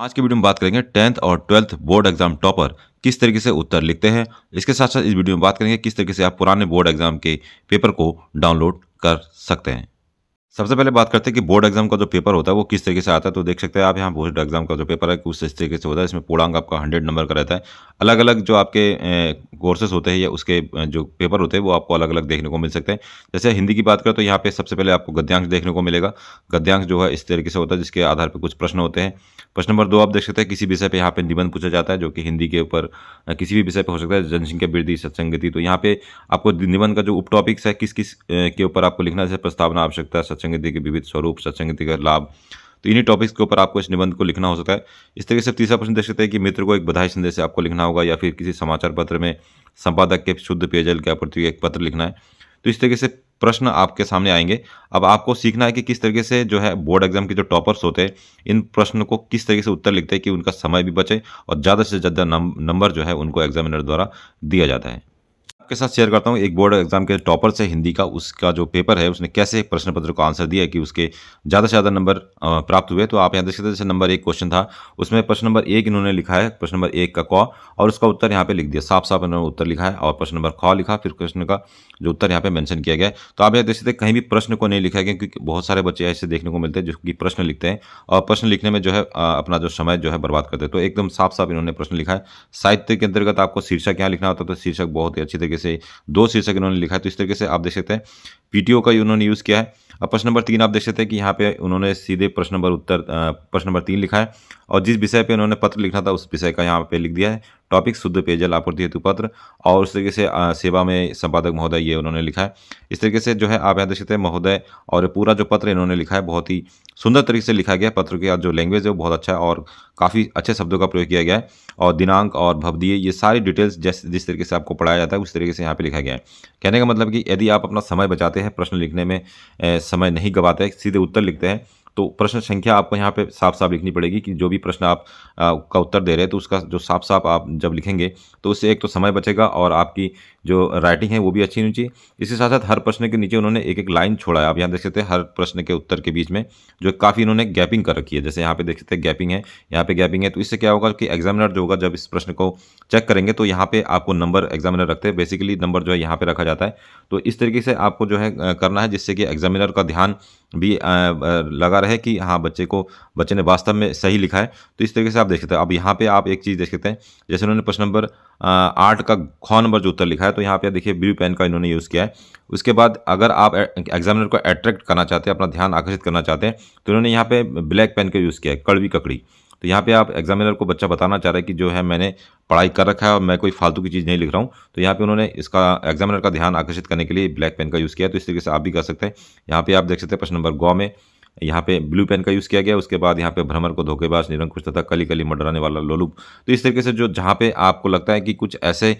आज की वीडियो में बात करेंगे टेंथ और ट्वेल्थ बोर्ड एग्जाम टॉपर किस तरीके से उत्तर लिखते हैं इसके साथ साथ इस वीडियो में बात करेंगे किस तरीके से आप पुराने बोर्ड एग्जाम के पेपर को डाउनलोड कर सकते हैं सबसे पहले बात करते हैं कि बोर्ड एग्जाम का जो पेपर होता है वो किस तरीके से आता है तो देख सकते हैं आप यहाँ बोर्ड एग्जाम का जो पेपर है उस इस तरीके से होता है इसमें पूर्णांक आपका हंड्रेड नंबर का रहता है अलग अलग जो आपके कोर्सेज होते हैं या उसके जो पेपर होते हैं वो आपको अलग अलग देखने को मिल सकते हैं जैसे हिंदी की बात करें तो यहाँ पे सबसे पहले आपको गद्यांश देखने को मिलेगा गद्यांश जो है इस तरीके से होता है जिसके आधार पर कुछ प्रश्न होते हैं प्रश्न नंबर दो आप देख सकते हैं किसी विषय पर यहाँ पर निबंध पूछा जाता है जो कि हिंदी के ऊपर किसी भी विषय पर हो सकता है जनसंख्या वृद्धि सत्संगति तो यहाँ पे आपको निबंध का जो उप टॉपिक्स है किस किस के ऊपर आपको लिखना जैसे प्रस्तावना आवश्यकता सत्संग सत्संगति के विविध स्वरूप सत्संगति का लाभ तो इन्हीं टॉपिक्स के ऊपर आपको इस निबंध को लिखना हो सकता है इस तरीके से तीसरा प्रश्न देख सकते हैं कि मित्र को एक बधाई संदेश आपको लिखना होगा या फिर किसी समाचार पत्र में संपादक के शुद्ध पेयजल के आपूर्ति एक पत्र लिखना है तो इस तरीके से प्रश्न आपके सामने आएंगे अब आपको सीखना है कि किस तरीके से जो है बोर्ड एग्जाम के जो टॉपर्स होते हैं इन प्रश्नों को किस तरीके से उत्तर लिखते हैं कि उनका समय भी बचे और ज़्यादा से ज़्यादा नंबर जो है उनको एग्जामिनर द्वारा दिया जाता है आपके साथ शेयर करता हूँ एक बोर्ड एग्जाम के टॉपर से हिंदी का उसका जो पेपर है उसने कैसे प्रश्न पत्र को आंसर दिया कि उसके ज़्यादा से ज़्यादा नंबर प्राप्त हुए तो आप यहाँ देख सकते जैसे नंबर एक क्वेश्चन था उसमें प्रश्न नंबर एक इन्होंने लिखा है प्रश्न नंबर एक का कॉ और उसका उत्तर यहाँ पर लिख दिया साफ साफ इन्होंने उत्तर लिखा है और प्रश्न नंबर खॉ लिखा फिर क्वेश्चन का जो उत्तर यहाँ पर मैंशन किया गया तो आप यहाँ देख सकते कहीं भी प्रश्न को नहीं लिखा गया क्योंकि बहुत सारे बच्चे ऐसे देखने को मिलते हैं जो कि प्रश्न लिखते हैं और प्रश्न लिखने में जो है अपना जो समय जो है बर्बाद करते हैं तो एकदम साफ साफ इन्होंने प्रश्न लिखा है साहित्य के अंतर्गत आपको शीर्षक यहाँ लिखना होता है तो शीर्षक बहुत ही अच्छी तरीके से दो शीर्षक इन्होंने लिखा है तो इस तरीके से आप देख सकते हैं पीटीओ का उन्होंने यूज़ किया है अब प्रश्न नंबर तीन आप देख सकते हैं कि यहाँ पे उन्होंने सीधे प्रश्न नंबर उत्तर प्रश्न नंबर तीन लिखा है और जिस विषय पे उन्होंने पत्र लिखा था उस विषय का यहाँ पे लिख दिया है टॉपिक शुद्ध पेयजल आपूर्ति हेतु पत्र और उस तरीके से सेवा में संपादक महोदय ये उन्होंने लिखा है इस तरीके से जो है आप यहाँ देख सकते हैं महोदय और पूरा जो पत्र इन्होंने लिखा है बहुत ही सुंदर तरीके से लिखा गया पत्र के जो लैंग्वेज है वो बहुत अच्छा है और काफ़ी अच्छे शब्दों का प्रयोग किया गया है और दिनांक और भवदीय ये सारी डिटेल्स जैसे जिस तरीके से आपको पढ़ाया जाता है उस तरीके से यहाँ पे लिखा गया है कहने का मतलब कि यदि आप अपना समय बचाते हैं प्रश्न लिखने में समय नहीं गवाते सीधे उत्तर लिखते हैं तो प्रश्न संख्या आपको यहाँ पे साफ साफ लिखनी पड़ेगी कि जो भी प्रश्न आप आ, का उत्तर दे रहे हैं तो उसका जो साफ साफ आप जब लिखेंगे तो उससे एक तो समय बचेगा और आपकी जो राइटिंग है वो भी अच्छी होनी चाहिए इसके साथ साथ हर प्रश्न के नीचे उन्होंने एक एक लाइन छोड़ा है आप यहाँ देख सकते हैं हर प्रश्न के उत्तर के बीच में जो काफ़ी इन्होंने गैपिंग कर रखी है जैसे यहाँ पे देख सकते हैं गैपिंग है यहाँ पे गैपिंग है तो इससे क्या होगा कि एग्जामिनर जो होगा जब इस प्रश्न को चेक करेंगे तो यहाँ पे आपको नंबर एग्जामिनर रखते हैं बेसिकली नंबर जो है यहाँ पर रखा जाता है तो इस तरीके से आपको जो है करना है जिससे कि एग्जामिनर का ध्यान भी लगा रहे रहे कि हाँ बच्चे को बच्चे ने वास्तव में सही लिखा है तो इस तरीके से आप देख सकते हैं अब यहाँ पे आप एक चीज़ देख सकते हैं जैसे उन्होंने प्रश्न नंबर आठ का ख नंबर जो उत्तर लिखा है तो यहाँ पे देखिए ब्लू पेन का इन्होंने यूज़ किया है उसके बाद अगर आप एग्जामिनर को अट्रैक्ट करना चाहते हैं अपना ध्यान आकर्षित करना चाहते हैं तो इन्होंने यहाँ पर ब्लैक पेन का यूज़ किया है कड़वी ककड़ी तो यहाँ पे आप एग्जामिनर को बच्चा बताना चाह रहा है कि जो है मैंने पढ़ाई कर रखा है और मैं कोई फालतू की चीज़ नहीं लिख रहा हूँ तो यहाँ पे उन्होंने इसका एग्जामिनर का ध्यान आकर्षित करने के लिए ब्लैक पेन का यूज़ किया तो इस तरीके से आप भी कर सकते हैं यहाँ पे आप देख सकते हैं प्रश्न नंबर गौ में यहाँ पे ब्लू पेन का यूज़ किया गया उसके बाद यहाँ पे भ्रमर को धोखेबाज निरंकुश तथा कली कली मडराने वाला लोलूप तो इस तरीके से जो जहाँ पे आपको लगता है कि कुछ ऐसे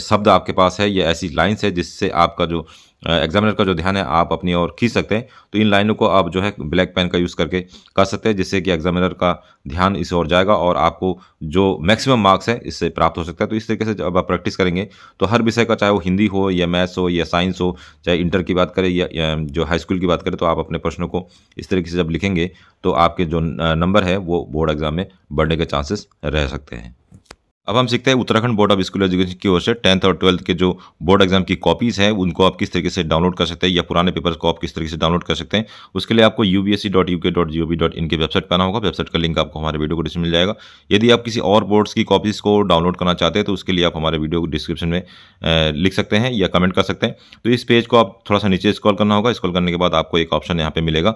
शब्द आपके पास है या ऐसी लाइन्स है जिससे आपका जो एग्जामिनर का जो ध्यान है आप अपनी ओर खींच सकते हैं तो इन लाइनों को आप जो है ब्लैक पेन का यूज़ करके कर सकते हैं जिससे कि एग्जामिनर का ध्यान इस ओर जाएगा और आपको जो मैक्सिमम मार्क्स है इससे प्राप्त हो सकता है तो इस तरीके से जब आप प्रैक्टिस करेंगे तो हर विषय का चाहे वो हिंदी हो या मैथ्स हो या साइंस हो चाहे इंटर की बात करें या जो हाई स्कूल की बात करें तो आप अपने प्रश्नों को इस तरीके से जब लिखेंगे तो आपके जो नंबर है वो बोर्ड एग्ज़ाम में बढ़ने के चांसेस रह सकते हैं अब हम सीखते हैं Uttarakhand board of school education की ओर से टेंथ और ट्वेल्थ के जो बोर्ड एग्जाम की कॉपीज़ हैं उनको आप किस तरीके से डाउनलोड कर सकते हैं या पुराने पेपर्स को आप किस तरीके से डाउनलोड कर सकते हैं उसके लिए आपको U B S C dot U K dot G O dot की वेबसाइट पर आना होगा वेबसाइट का लिंक आपको हमारे वीडियो को डिस्क्रिप्शन मिल जाएगा यदि आप किसी और बोर्ड्स की कॉपीज़ को डाउनलोड करना चाहते हैं तो उसके लिए आप हमारे वीडियो को डिस्क्रिप्शन में लिख सकते हैं या कमेंट कर सकते हैं तो इस पेज को आप थोड़ा सा नीचे स्कॉल करना होगा स्कॉल करने के बाद आपको एक ऑप्शन यहाँ पर मिलेगा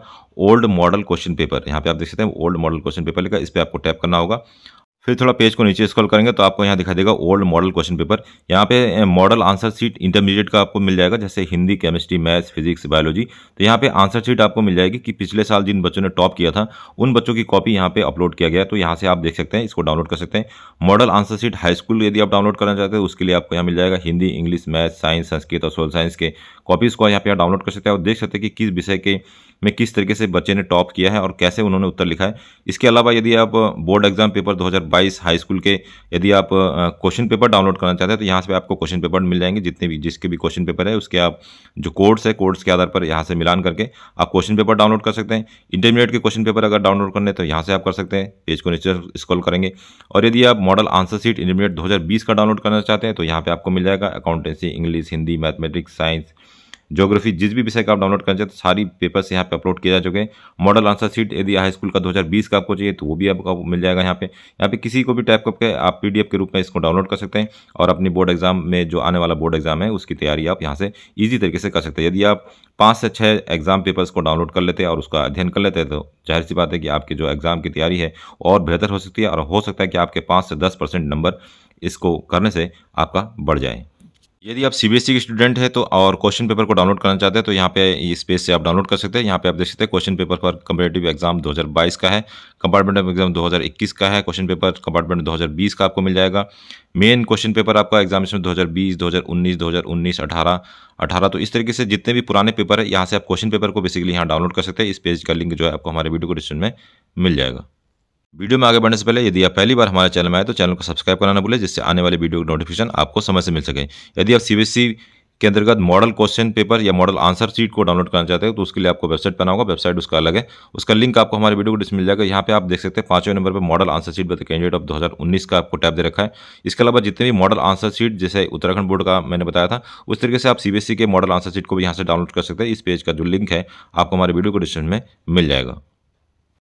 ओल्ड मॉडल क्वेश्चन पेपर यहाँ पर आप देख सकते हैं ओल्ड मॉडल क्वेश्चन पेपर लिखा इस पर आपको टैप करना होगा फिर थोड़ा पेज को नीचे स्क्रॉल करेंगे तो आपको यहाँ दिखाई देगा ओल्ड मॉडल क्वेश्चन पेपर यहाँ पे मॉडल आंसर शीट इंटरमीडिएट का आपको मिल जाएगा जैसे Hindi chemistry maths physics biology तो यहाँ पे आंसर शीट आपको मिल जाएगी कि पिछले साल जिन बच्चों ने टॉप किया था उन बच्चों की कॉपी यहाँ पे अपलोड किया गया तो यहाँ से आप देख सकते हैं इसको डाउनलोड कर सकते हैं model answer sheet high school यदि आप डाउनलोड करना चाहते हैं उसके लिए आपको यहाँ मिल जाएगा Hindi English math science Sanskrit और सोशल साइंस के कॉपीज को यहाँ पे आप डाउनलोड कर सकते हैं और देख सकते हैं कि किस विषय के में किस तरीके से बच्चे ने टॉप किया है और कैसे उन्होंने उत्तर लिखा है इसके अलावा यदि आप बोर्ड एग्जाम पेपर दो बाईस हाई स्कूल के यदि आप क्वेश्चन पेपर डाउनलोड करना चाहते हैं तो यहाँ से आपको क्वेश्चन पेपर मिल जाएंगे जितने भी जिसके भी क्वेश्चन पेपर है उसके आप जो कोर्स है कोर्स के आधार पर यहाँ से मिलान करके आप क्वेश्चन पेपर डाउनलोड कर सकते हैं इंटरमीडिएट के क्वेश्चन पेपर अगर डाउनलोड करने तो यहाँ से आप कर सकते हैं पेज को नीचे स्कॉल करेंगे और यदि आप मॉडल आंसर सीट इंटरमीडिएट दो का डाउनलोड करना चाहते हैं तो यहाँ पर आपको मिल जाएगा accountancy English Hindi mathematics science geography जिस भी विषय का आप डाउनलोड करना चाहते तो सारी पेपर्स यहाँ पे अपलोड किया जा चुके हैं मॉडल आंसर शीट यदि हाई स्कूल का 2020 का आपको चाहिए तो वो भी आपको मिल जाएगा यहाँ पे यहाँ पे किसी को भी टाइप करके आप पी के रूप में इसको डाउनलोड कर सकते हैं और अपनी बोर्ड एग्जाम में जो आने वाला बोर्ड एग्जाम है उसकी तैयारी आप यहाँ से ईजी तरीके से कर सकते हैं यदि आप पाँच से छः एग्जाम पेपर्स को डाउनलोड कर लेते हैं और उसका अध्ययन कर लेते हैं तो जाहिर सी बात है कि आपकी जो एग्ज़ाम की तैयारी है और बेहतर हो सकती है और हो सकता है कि आपके पाँच से दस परसेंट नंबर इसको करने से आपका बढ़ जाए यदि आप सीबीएसई के स्टूडेंट हैं तो और क्वेश्चन पेपर को डाउनलोड करना चाहते हैं तो यहाँ पे इस पेज से आप डाउनलोड कर सकते हैं यहाँ पे आप देख सकते हैं क्वेश्चन पेपर पर कंपेरेटिव एग्जाम 2022 का है कंपार्टमेंट ऑफ एग्जाम 2021 का है क्वेश्चन पेपर कंपार्टमेंट 2020 का आपको मिल जाएगा मेन क्वेश्चन पेपर आपका एग्जामिनेशन दो हज़ार 2019 18 अठारह तो इस तरीके से जितने भी पुराने पेपर है यहाँ से आप क्वेश्चन पेपर को बेसिकली यहाँ डाउनलोड कर सकते हैं इस पेज का लिंक जो है आपको हमारे वीडियो को डिस्क्रिप्शन में मिल जाएगा वीडियो में आगे बढ़ने से पहले यदि आप पहली बार हमारे चैनल में आए तो चैनल को सब्सक्राइब करना ना भूलें जिससे आने वाले वीडियो की नोटिफिकेशन आपको समय से मिल सके यदि आप सीबीएसई e के अंतर्गत मॉडल क्वेश्चन पेपर या मॉडल आंसर शीट को डाउनलोड करना चाहते हो तो उसके लिए आपको वेबसाइट पर होगा वेबसाइट उसका अलग है उसका लिंक आपको हमारे वीडियो को डिस्क मिल जाएगा यहाँ पे आप देख सकते हैं पांचवें नंबर पर मॉडल आंसर शीट बता कैंडिडेट ऑफ 2019 का आपको टैप दे रखा है इसके अलावा जितने भी मॉडल आंसर शीट जैसे उत्तराखंड बोर्ड का मैंने बताया था उस तरीके से आप सीबीएसई e के मॉडल आंसर शीट को भी यहाँ से डाउनलोड कर सकते हैं इस पेज का जो लिंक है आपको हमारे वीडियो को डिस्क्रिप्शन में मिल जाएगा